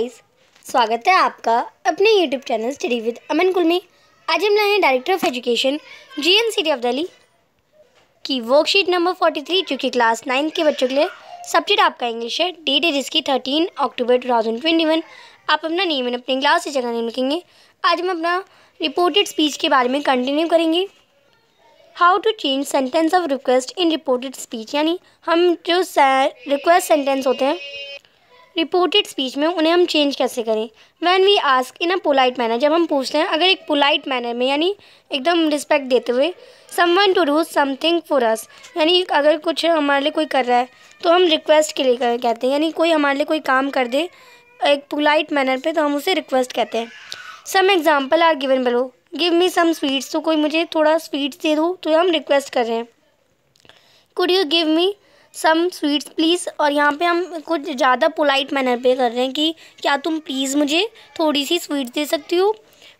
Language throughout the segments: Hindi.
गाइस स्वागत है आपका अपने YouTube channel study with Aman कुल में आज हम लाए हैं director of education G N C T of Delhi की वर्कशीट नंबर 43 जो कि क्लास नाइन्थ के बच्चों के लिए सब्जेक्ट आपका इंग्लिश है डेट है जिसकी 13 अक्टूबर 2021 आप अपना नेम एंड अपनी क्लास से जगह नहीं लिखेंगे आज हम अपना रिपोर्टेड स्पीच के बारे में कंटिन्यू करेंगे how to change sentence of request in reported speech यानी हम जो रिक्वेस्ट सेंटेंस होते हैं रिपोर्टेड स्पीच में उन्हें हम चेंज कैसे करें when we ask in a polite manner जब हम पूछते हैं अगर एक पोलाइट मैनर में यानी एकदम रिस्पेक्ट देते हुए someone to do something for us यानी अगर कुछ हमारे लिए कोई कर रहा है तो हम रिक्वेस्ट के लिए कहते हैं यानी कोई हमारे लिए कोई काम कर दे एक पोलाइट मैनर पर तो हम उसे रिक्वेस्ट कहते हैं some example are given below give me some sweets तो कोई मुझे थोड़ा स्वीट्स दे दो तो हम रिक्वेस्ट कर रहे हैं could you give me some sweets please और यहाँ पे हम कुछ ज़्यादा पोलाइट मैनर पे कर रहे हैं कि क्या तुम प्लीज़ मुझे थोड़ी सी स्वीट दे सकती हो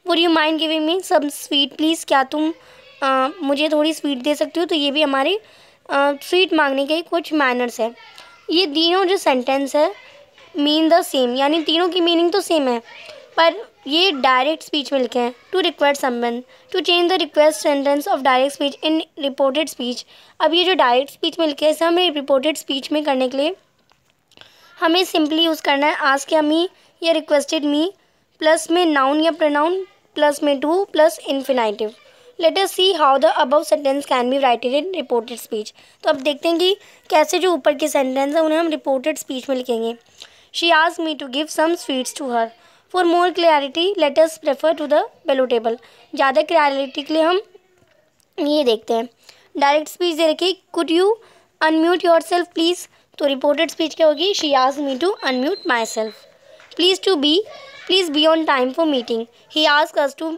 वो you mind giving me some sweet please क्या तुम आ, मुझे थोड़ी स्वीट दे सकती हो तो ये भी हमारे स्वीट मांगने के कुछ मैनर्स है ये तीनों जो सेंटेंस है मीन द सेम यानी तीनों की मीनिंग तो सेम है पर ये डायरेक्ट स्पीच में लिखे हैं to request someone to change the request sentence of direct speech in reported speech अब ये जो डायरेक्ट स्पीच में लिखे हैं इसे हमें रिपोर्टेड स्पीच में करने के लिए हमें सिंपली यूज़ करना है आज क्या मी या रिक्वेस्टेड मी प्लस में नाउन या प्रोनाउन प्लस में to plus infinitive let us see how the above sentence can be writed in reported speech तो अब देखते हैं कि कैसे जो ऊपर के सेंटेंस हैं उन्हें हम रिपोर्टेड स्पीच में लिखेंगे शी आज me to give some sweets to her for more clarity let us prefer to the below table ज़्यादा क्लियरिटी के लिए हम ये देखते हैं डायरेक्ट स्पीच दे रखी could you unmute your self please तो रिपोर्टेड स्पीच क्या होगी शी आज me to unmute my self please to be please be on time for meeting ही आज कस to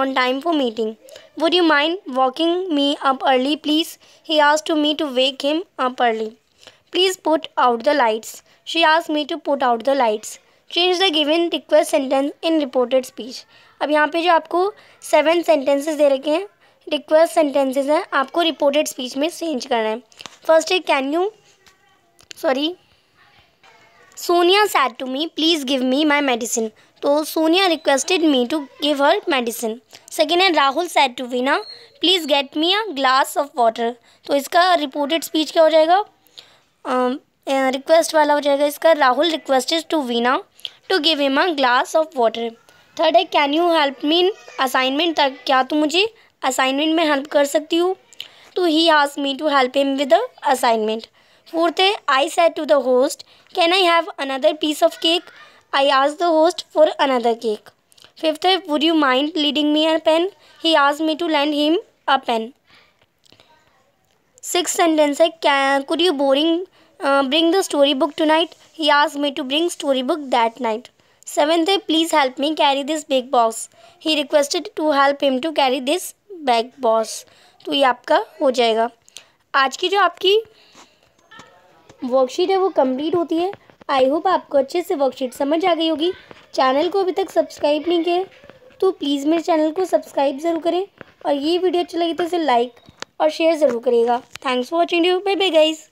on time for meeting would you mind walking me up early please ही आज to me to wake him up early please put out the lights she आज me to put out the lights change the given request sentence in reported speech अब यहाँ पे जो आपको सेवन सेंटेंसेस दे रखे हैं रिक्वेस्ट सेंटेंसेस हैं आपको रिपोर्टेड स्पीच में चेंज करना है फर्स्ट है can you sorry Sonia said to me please give me my medicine तो Sonia requested me to give her medicine second है Rahul said to Veena please get me a glass of water तो इसका रिपोर्टेड स्पीच क्या हो जाएगा रिक्वेस्ट uh, वाला हो जाएगा इसका Rahul requested to Veena to give him a glass of water third है can you help me in assignment तक क्या तुम मुझे असाइनमेंट में हेल्प कर सकती हूँ टू ही आज me to help him with assignment fourth है I set to the host can I have another piece of cake I आज the host for another cake fifth है would you mind leading me a pen he आज me to land him a pen six sentence है could you boring Uh, bring the book tonight? He asked me to bring book that night. Seventh day, please help me carry this big box. He requested to help him to carry this big box. तो ये आपका हो जाएगा आज की जो आपकी वर्कशीट है वो कंप्लीट होती है आई होप आपको अच्छे से वर्कशीट समझ आ गई होगी चैनल को अभी तक सब्सक्राइब नहीं किया तो प्लीज़ मेरे चैनल को सब्सक्राइब ज़रूर करें और ये वीडियो अच्छी लगी तो इसे लाइक और शेयर ज़रूर करिएगा thanks for watching you bye bye guys